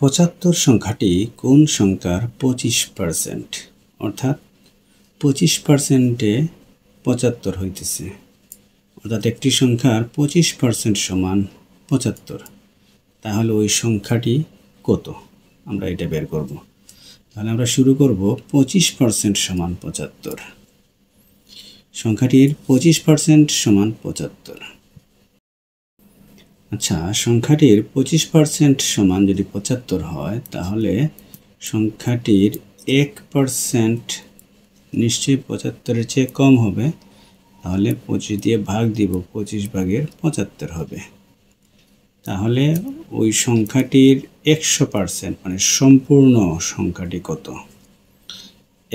পঁচাত্তর সংখ্যাটি কোন সংখ্যার পঁচিশ পার্সেন্ট অর্থাৎ পঁচিশ পার্সেন্টে পঁচাত্তর হইতেছে অর্থাৎ একটি সংখ্যার পঁচিশ পার্সেন্ট সমান পঁচাত্তর তাহলে ওই সংখ্যাটি কত আমরা এটা বের করব তাহলে আমরা শুরু করব পঁচিশ পার্সেন্ট সমান পঁচাত্তর সংখ্যাটির পঁচিশ পার্সেন্ট সমান পঁচাত্তর আচ্ছা সংখ্যাটির পঁচিশ পার্সেন্ট সমান যদি পঁচাত্তর হয় তাহলে সংখ্যাটির এক পার্সেন্ট নিশ্চয়ই পঁচাত্তরের চেয়ে কম হবে তাহলে পঁচিশ দিয়ে ভাগ দিব পঁচিশ ভাগের পঁচাত্তর হবে তাহলে ওই সংখ্যাটির একশো পার্সেন্ট মানে সম্পূর্ণ সংখ্যাটি কত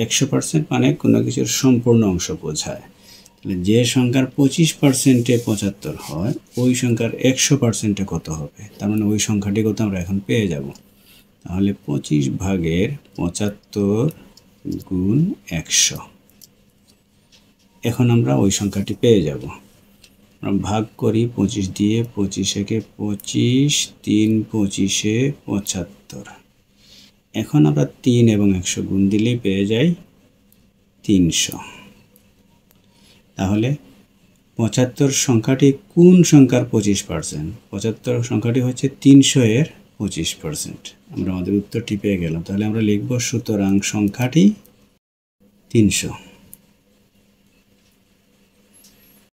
একশো পার্সেন্ট মানে কোনো কিছুর সম্পূর্ণ অংশ বোঝায় তাহলে যে সংখ্যার পঁচিশ পার্সেন্টে পঁচাত্তর হয় ওই সংখ্যার একশো পার্সেন্টে কত হবে তার মানে ওই সংখ্যাটি কত আমরা এখন পেয়ে যাব তাহলে পঁচিশ ভাগের পঁচাত্তর গুণ একশো এখন আমরা ওই সংখ্যাটি পেয়ে যাব আমরা ভাগ করি পঁচিশ দিয়ে পঁচিশেকে পঁচিশ তিন পঁচিশে পঁচাত্তর এখন আমরা তিন এবং একশো গুণ দিলেই পেয়ে যাই তিনশো তাহলে পঁচাত্তর সংখ্যাটি কোন সংখ্যার পঁচিশ পার্সেন্ট পঁচাত্তর সংখ্যাটি হচ্ছে তিনশো এর পঁচিশ পার্সেন্ট আমরা আমাদের উত্তরটি পেয়ে গেলাম তাহলে আমরা লিখব সুতরাং সংখ্যাটি তিনশো